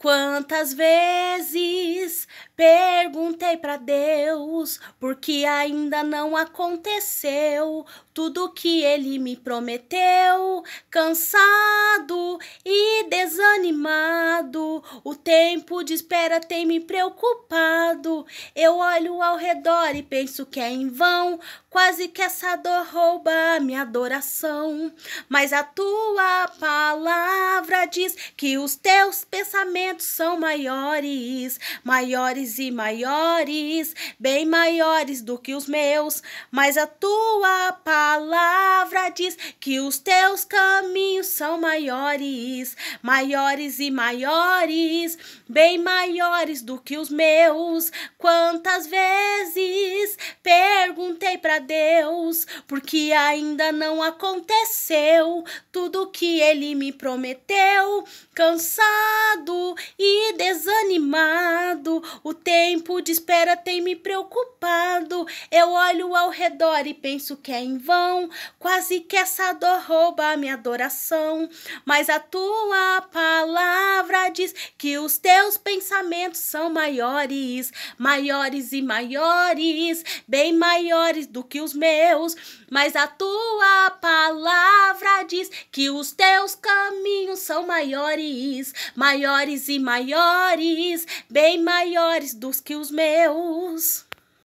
Quantas vezes perguntei para Deus por que ainda não aconteceu tudo que ele me prometeu? Cansado e desanimado, o tempo de espera tem me preocupado. Eu olho ao redor e penso que é em vão, quase que essa dor rouba minha adoração. Mas a tua palavra diz que os teus pensamentos são maiores, maiores e maiores, bem maiores do que os meus. Mas a tua palavra diz que os teus caminhos são maiores, maiores e maiores, bem maiores do que os meus. Quantas vezes Deus, porque ainda não aconteceu tudo que ele me prometeu. Cansado e desanimado, o tempo de espera tem me preocupado. Eu olho ao redor e penso que é em vão, quase que essa dor rouba a minha adoração, mas a tua palavra verdades, que os teus pensamentos são maiores, maiores e maiores, bem maiores do que os meus. Mas a tua palavra diz que os teus caminhos são maiores, maiores e maiores, bem maiores do que os meus.